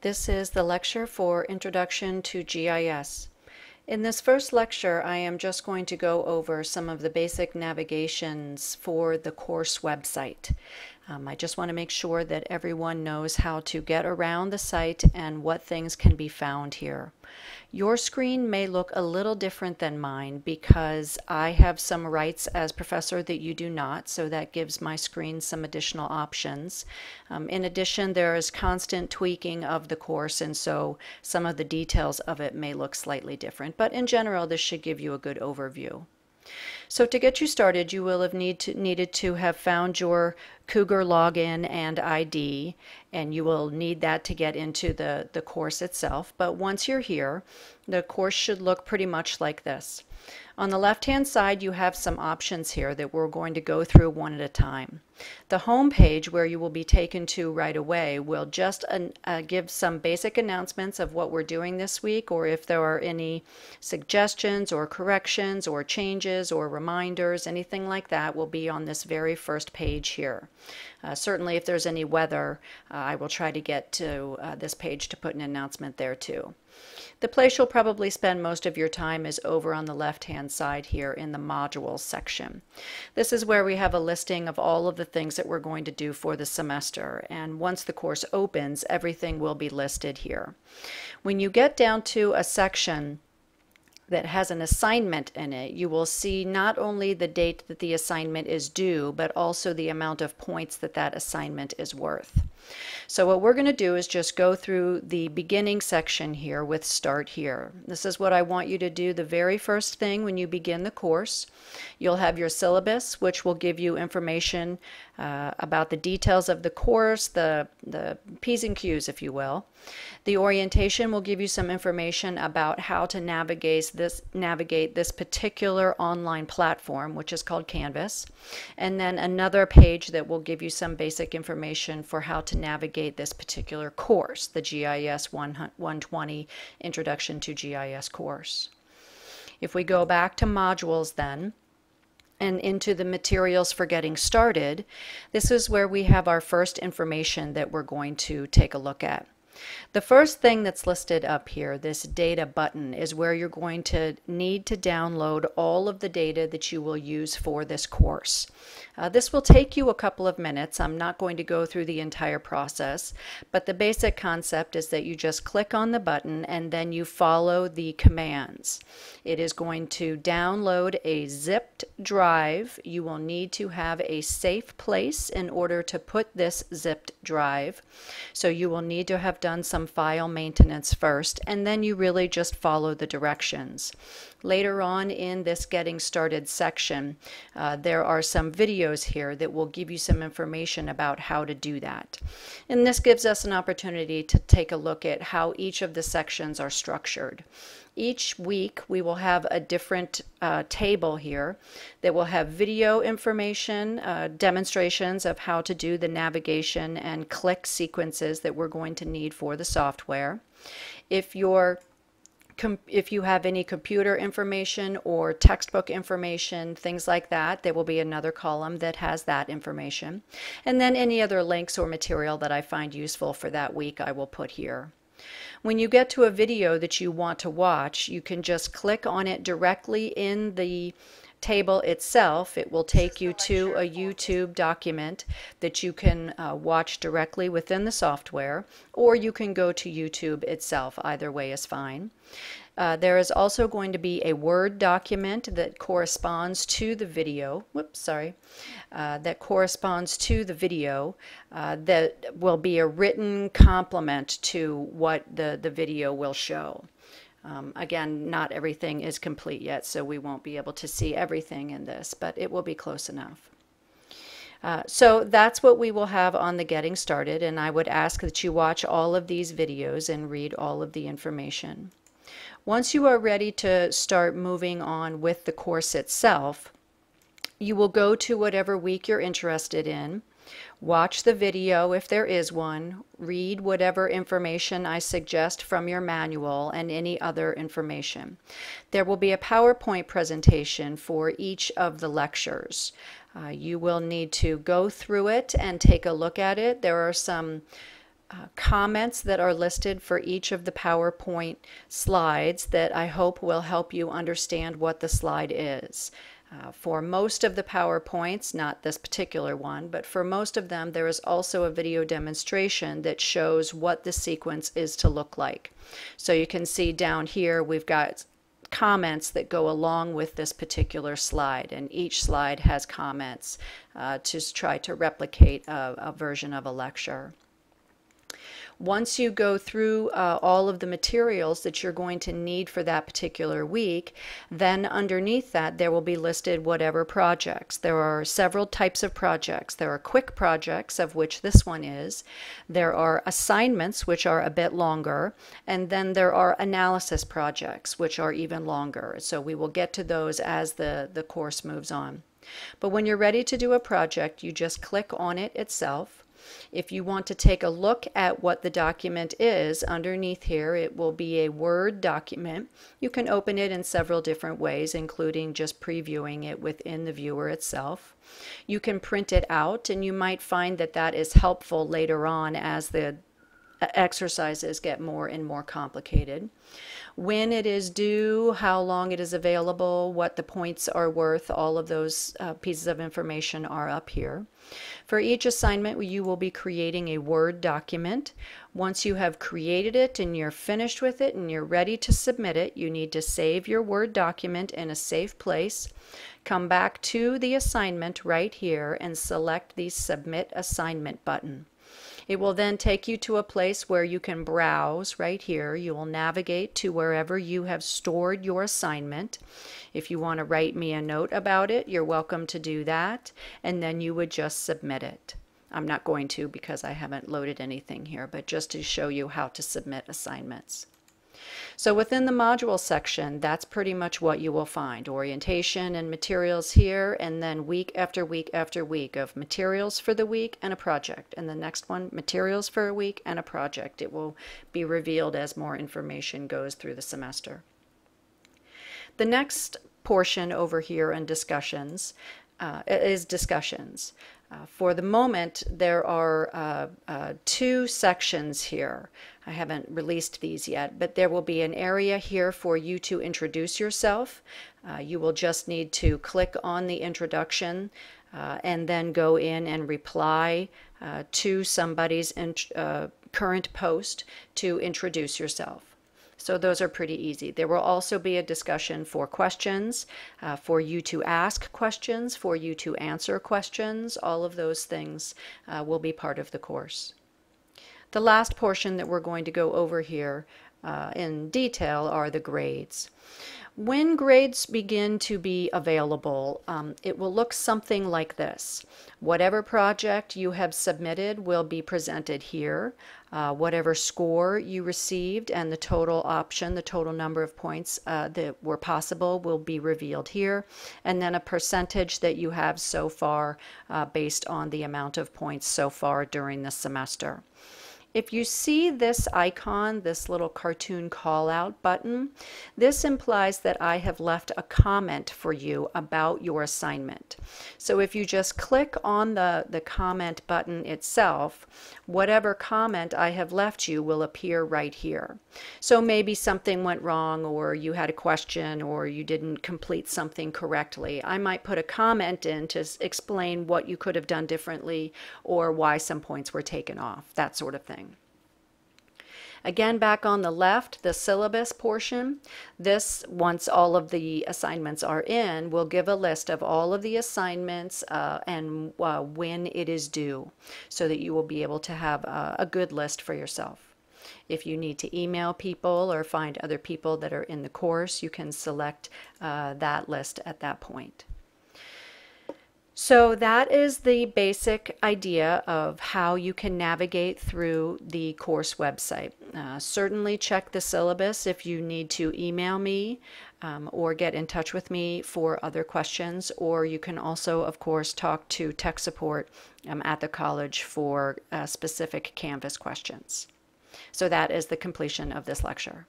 This is the lecture for Introduction to GIS. In this first lecture, I am just going to go over some of the basic navigations for the course website. Um, I just want to make sure that everyone knows how to get around the site and what things can be found here. Your screen may look a little different than mine because I have some rights as professor that you do not, so that gives my screen some additional options. Um, in addition, there is constant tweaking of the course, and so some of the details of it may look slightly different, but in general, this should give you a good overview. So to get you started, you will have need to, needed to have found your Cougar login and ID, and you will need that to get into the, the course itself. But once you're here, the course should look pretty much like this. On the left-hand side, you have some options here that we're going to go through one at a time. The home page where you will be taken to right away will just uh, uh, give some basic announcements of what we're doing this week or if there are any suggestions or corrections or changes or reminders, anything like that will be on this very first page here uh, certainly if there's any weather, uh, I will try to get to uh, this page to put an announcement there too. The place you'll probably spend most of your time is over on the left-hand side here in the modules section. This is where we have a listing of all of the things that we're going to do for the semester, and once the course opens, everything will be listed here. When you get down to a section that has an assignment in it, you will see not only the date that the assignment is due, but also the amount of points that that assignment is worth. So what we're going to do is just go through the beginning section here with start here. This is what I want you to do the very first thing when you begin the course. You'll have your syllabus, which will give you information uh, about the details of the course, the, the P's and Q's, if you will. The orientation will give you some information about how to navigate this, navigate this particular online platform, which is called Canvas. And then another page that will give you some basic information for how to navigate navigate this particular course, the GIS 120 Introduction to GIS course. If we go back to modules then, and into the materials for getting started, this is where we have our first information that we're going to take a look at. The first thing that's listed up here, this data button, is where you're going to need to download all of the data that you will use for this course. Uh, this will take you a couple of minutes. I'm not going to go through the entire process, but the basic concept is that you just click on the button and then you follow the commands. It is going to download a zipped drive. You will need to have a safe place in order to put this zipped drive. So you will need to have done done some file maintenance first, and then you really just follow the directions. Later on in this Getting Started section, uh, there are some videos here that will give you some information about how to do that. And this gives us an opportunity to take a look at how each of the sections are structured each week we will have a different uh, table here that will have video information, uh, demonstrations of how to do the navigation and click sequences that we're going to need for the software. If you're if you have any computer information or textbook information, things like that, there will be another column that has that information. And then any other links or material that I find useful for that week, I will put here. When you get to a video that you want to watch, you can just click on it directly in the table itself, it will take you to a YouTube document that you can uh, watch directly within the software, or you can go to YouTube itself. Either way is fine. Uh, there is also going to be a Word document that corresponds to the video. Whoops, sorry. Uh, that corresponds to the video uh, that will be a written complement to what the, the video will show. Um, again, not everything is complete yet, so we won't be able to see everything in this, but it will be close enough. Uh, so that's what we will have on the Getting Started, and I would ask that you watch all of these videos and read all of the information. Once you are ready to start moving on with the course itself, you will go to whatever week you're interested in, watch the video if there is one, read whatever information I suggest from your manual and any other information. There will be a PowerPoint presentation for each of the lectures. Uh, you will need to go through it and take a look at it. There are some uh, comments that are listed for each of the PowerPoint slides that I hope will help you understand what the slide is. Uh, for most of the PowerPoints, not this particular one, but for most of them, there is also a video demonstration that shows what the sequence is to look like. So you can see down here, we've got comments that go along with this particular slide, and each slide has comments uh, to try to replicate a, a version of a lecture. Once you go through uh, all of the materials that you're going to need for that particular week, then underneath that there will be listed whatever projects. There are several types of projects. There are quick projects, of which this one is. There are assignments, which are a bit longer. And then there are analysis projects, which are even longer. So we will get to those as the, the course moves on. But when you're ready to do a project, you just click on it itself. If you want to take a look at what the document is, underneath here it will be a Word document. You can open it in several different ways, including just previewing it within the viewer itself. You can print it out and you might find that that is helpful later on as the exercises get more and more complicated. When it is due, how long it is available, what the points are worth, all of those uh, pieces of information are up here. For each assignment, you will be creating a Word document. Once you have created it and you're finished with it and you're ready to submit it, you need to save your Word document in a safe place. Come back to the assignment right here and select the Submit Assignment button. It will then take you to a place where you can browse right here. You will navigate to wherever you have stored your assignment. If you want to write me a note about it, you're welcome to do that. And then you would just submit it. I'm not going to because I haven't loaded anything here, but just to show you how to submit assignments. So within the module section, that's pretty much what you will find. Orientation and materials here, and then week after week after week of materials for the week and a project. And the next one, materials for a week and a project. It will be revealed as more information goes through the semester. The next portion over here in discussions uh, is discussions. Uh, for the moment, there are uh, uh, two sections here. I haven't released these yet, but there will be an area here for you to introduce yourself. Uh, you will just need to click on the introduction uh, and then go in and reply to somebody's current post to introduce yourself. So those are pretty easy. There will also be a discussion for questions, uh, for you to ask questions, for you to answer questions. All of those things uh, will be part of the course. The last portion that we're going to go over here uh, in detail are the grades. When grades begin to be available, um, it will look something like this. Whatever project you have submitted will be presented here. Uh, whatever score you received and the total option, the total number of points uh, that were possible will be revealed here. And then a percentage that you have so far uh, based on the amount of points so far during the semester. If you see this icon, this little cartoon call out button, this implies that I have left a comment for you about your assignment. So if you just click on the, the comment button itself, whatever comment I have left you will appear right here. So maybe something went wrong or you had a question or you didn't complete something correctly. I might put a comment in to explain what you could have done differently or why some points were taken off, that sort of thing. Again, back on the left, the syllabus portion. This, once all of the assignments are in, will give a list of all of the assignments uh, and uh, when it is due so that you will be able to have uh, a good list for yourself. If you need to email people or find other people that are in the course, you can select uh, that list at that point. So that is the basic idea of how you can navigate through the course website. Uh, certainly check the syllabus if you need to email me um, or get in touch with me for other questions or you can also of course talk to tech support um, at the college for uh, specific Canvas questions. So that is the completion of this lecture.